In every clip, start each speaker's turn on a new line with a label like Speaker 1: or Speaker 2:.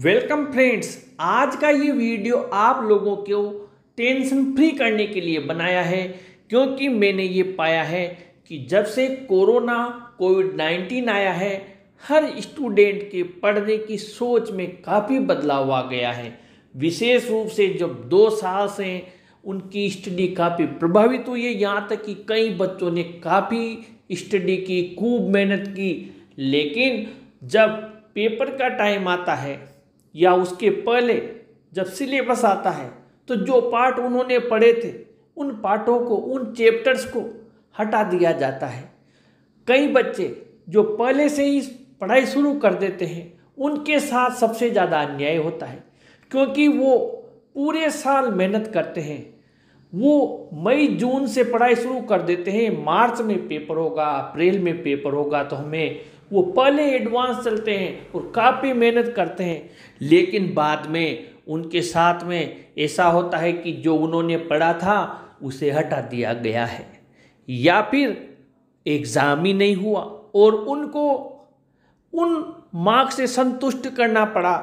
Speaker 1: welcome friends आज का ये वीडियो आप लोगों को टेंशन फ्री करने के लिए बनाया है क्योंकि मैंने ये पाया है कि जब से कोरोना कोविड नाइन्टीन आया है हर स्टूडेंट के पढ़ने की सोच में काफ़ी बदलाव आ गया है विशेष रूप से जब दो साल से उनकी स्टडी काफ़ी प्रभावित हुई है यहाँ तक कि कई बच्चों ने काफ़ी स्टडी की खूब मेहनत की लेकिन जब पेपर का टाइम आता है या उसके पहले जब सिलेबस आता है तो जो पार्ट उन्होंने पढ़े थे उन पार्टों को उन चैप्टर्स को हटा दिया जाता है कई बच्चे जो पहले से ही पढ़ाई शुरू कर देते हैं उनके साथ सबसे ज़्यादा अन्याय होता है क्योंकि वो पूरे साल मेहनत करते हैं वो मई जून से पढ़ाई शुरू कर देते हैं मार्च में पेपर होगा अप्रैल में पेपर होगा तो हमें वो पहले एडवांस चलते हैं और काफ़ी मेहनत करते हैं लेकिन बाद में उनके साथ में ऐसा होता है कि जो उन्होंने पढ़ा था उसे हटा दिया गया है या फिर एग्ज़ाम ही नहीं हुआ और उनको उन मार्क्स से संतुष्ट करना पड़ा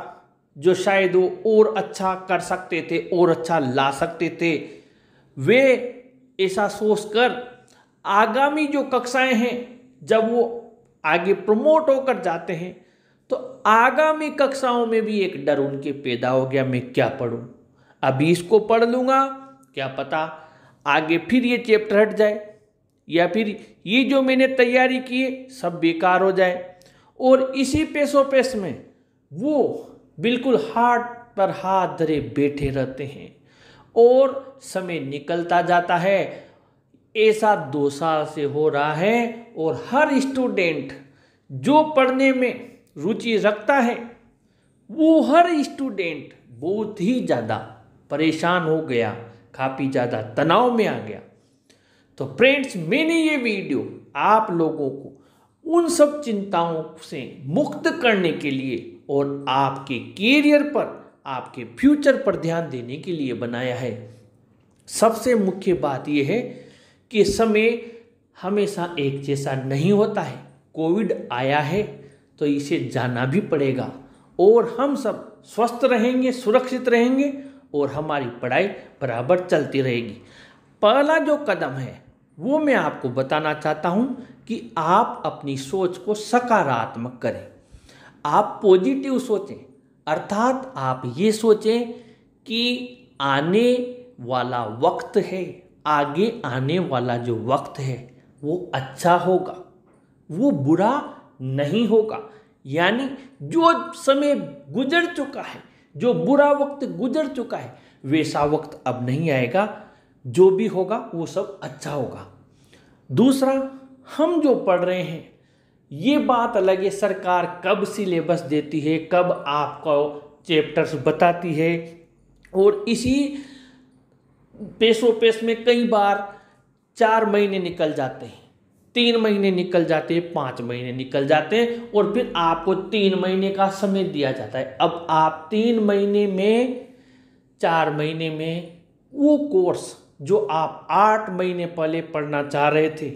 Speaker 1: जो शायद वो और अच्छा कर सकते थे और अच्छा ला सकते थे वे ऐसा सोचकर आगामी जो कक्षाएं हैं जब वो आगे प्रमोट होकर जाते हैं तो आगामी कक्षाओं में भी एक डर उनके पैदा हो गया मैं क्या पढ़ूं अभी इसको पढ़ लूँगा क्या पता आगे फिर ये चैप्टर हट जाए या फिर ये जो मैंने तैयारी की है सब बेकार हो जाए और इसी पेशो पेश में वो बिल्कुल हार्ट पर हाथ धरे बैठे रहते हैं और समय निकलता जाता है ऐसा दो साल से हो रहा है और हर स्टूडेंट जो पढ़ने में रुचि रखता है वो हर स्टूडेंट बहुत ही ज़्यादा परेशान हो गया काफ़ी ज़्यादा तनाव में आ गया तो फ्रेंड्स मैंने ये वीडियो आप लोगों को उन सब चिंताओं से मुक्त करने के लिए और आपके कैरियर पर आपके फ्यूचर पर ध्यान देने के लिए बनाया है सबसे मुख्य बात यह है के समय हमेशा एक जैसा नहीं होता है कोविड आया है तो इसे जाना भी पड़ेगा और हम सब स्वस्थ रहेंगे सुरक्षित रहेंगे और हमारी पढ़ाई बराबर चलती रहेगी पहला जो कदम है वो मैं आपको बताना चाहता हूँ कि आप अपनी सोच को सकारात्मक करें आप पॉजिटिव सोचें अर्थात आप ये सोचें कि आने वाला वक्त है आगे आने वाला जो वक्त है वो अच्छा होगा वो बुरा नहीं होगा यानी जो समय गुजर चुका है जो बुरा वक्त गुजर चुका है वैसा वक्त अब नहीं आएगा जो भी होगा वो सब अच्छा होगा दूसरा हम जो पढ़ रहे हैं ये बात अलग है सरकार कब सिलेबस देती है कब आपको चैप्टर्स बताती है और इसी पेशों पेश में कई बार चार महीने निकल जाते हैं तीन महीने निकल जाते हैं पाँच महीने निकल जाते हैं और फिर आपको तीन महीने का समय दिया जाता है अब आप तीन महीने में चार महीने में वो कोर्स जो आप आठ महीने पहले पढ़ना चाह रहे थे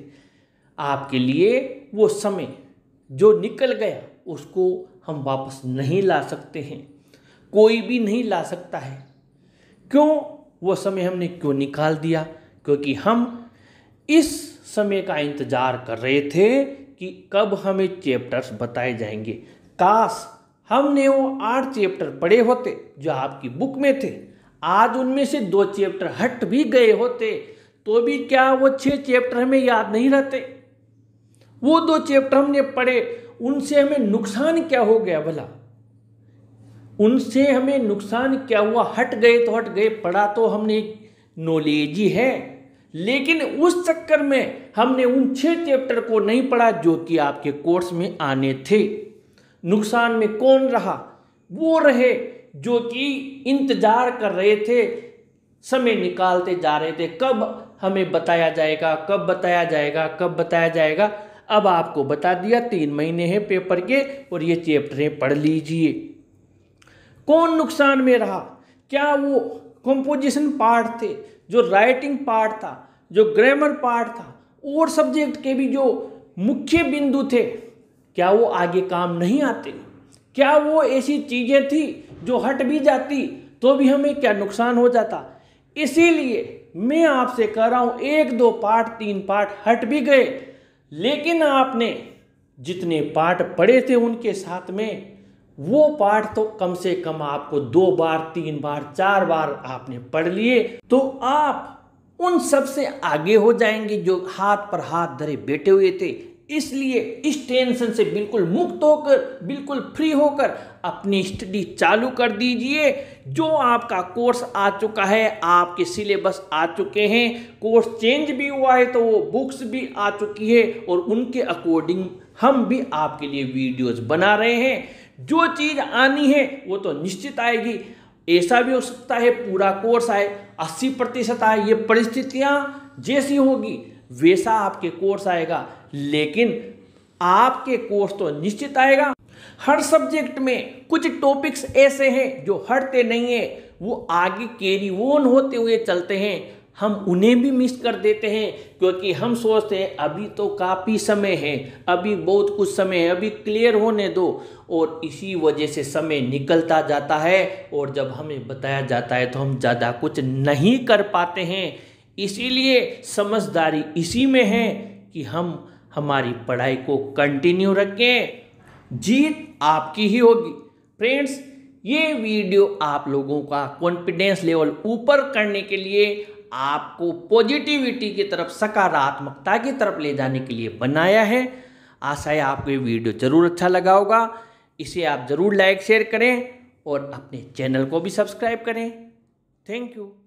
Speaker 1: आपके लिए वो समय जो निकल गया उसको हम वापस नहीं ला सकते हैं कोई भी नहीं ला सकता है क्यों वो समय हमने क्यों निकाल दिया क्योंकि हम इस समय का इंतजार कर रहे थे कि कब हमें चैप्टर्स बताए जाएंगे काश हमने वो आठ चैप्टर पढ़े होते जो आपकी बुक में थे आज उनमें से दो चैप्टर हट भी गए होते तो भी क्या वो छह चैप्टर हमें याद नहीं रहते वो दो चैप्टर हमने पढ़े उनसे हमें नुकसान क्या हो गया भला उनसे हमें नुकसान क्या हुआ हट गए तो हट गए पढ़ा तो हमने नॉलेज ही है लेकिन उस चक्कर में हमने उन छः चैप्टर को नहीं पढ़ा जो कि आपके कोर्स में आने थे नुकसान में कौन रहा वो रहे जो कि इंतजार कर रहे थे समय निकालते जा रहे थे कब हमें बताया जाएगा कब बताया जाएगा कब बताया जाएगा अब आपको बता दिया तीन महीने हैं पेपर के और ये चैप्टरें पढ़ लीजिए कौन नुकसान में रहा क्या वो कंपोजिशन पार्ट थे जो राइटिंग पार्ट था जो ग्रामर पार्ट था और सब्जेक्ट के भी जो मुख्य बिंदु थे क्या वो आगे काम नहीं आते क्या वो ऐसी चीज़ें थी जो हट भी जाती तो भी हमें क्या नुकसान हो जाता इसीलिए मैं आपसे कह रहा हूँ एक दो पार्ट तीन पार्ट हट भी गए लेकिन आपने जितने पार्ट पढ़े थे उनके साथ में वो पाठ तो कम से कम आपको दो बार तीन बार चार बार आपने पढ़ लिए तो आप उन सब से आगे हो जाएंगे जो हाथ पर हाथ धरे बैठे हुए थे इसलिए इस टेंशन से बिल्कुल मुक्त होकर बिल्कुल फ्री होकर अपनी स्टडी चालू कर दीजिए जो आपका कोर्स आ चुका है आपके सिलेबस आ चुके हैं कोर्स चेंज भी हुआ है तो वो बुक्स भी आ चुकी है और उनके अकॉर्डिंग हम भी आपके लिए वीडियोस बना रहे हैं जो चीज़ आनी है वो तो निश्चित आएगी ऐसा भी हो सकता है पूरा कोर्स आए अस्सी प्रतिशत आए ये परिस्थितियां जैसी होगी वैसा आपके कोर्स आएगा लेकिन आपके कोर्स तो निश्चित आएगा हर सब्जेक्ट में कुछ टॉपिक्स ऐसे हैं जो हटते नहीं है वो आगे कैरी ऑन होते हुए चलते हैं हम उन्हें भी मिस कर देते हैं क्योंकि हम सोचते हैं अभी तो काफ़ी समय है अभी बहुत कुछ समय है अभी क्लियर होने दो और इसी वजह से समय निकलता जाता है और जब हमें बताया जाता है तो हम ज़्यादा कुछ नहीं कर पाते हैं इसीलिए समझदारी इसी में है कि हम हमारी पढ़ाई को कंटिन्यू रखें जीत आपकी ही होगी फ्रेंड्स ये वीडियो आप लोगों का कॉन्फिडेंस लेवल ऊपर करने के लिए आपको पॉजिटिविटी की तरफ सकारात्मकता की तरफ ले जाने के लिए बनाया है आशा है आपको ये वीडियो ज़रूर अच्छा लगा होगा इसे आप ज़रूर लाइक शेयर करें और अपने चैनल को भी सब्सक्राइब करें थैंक यू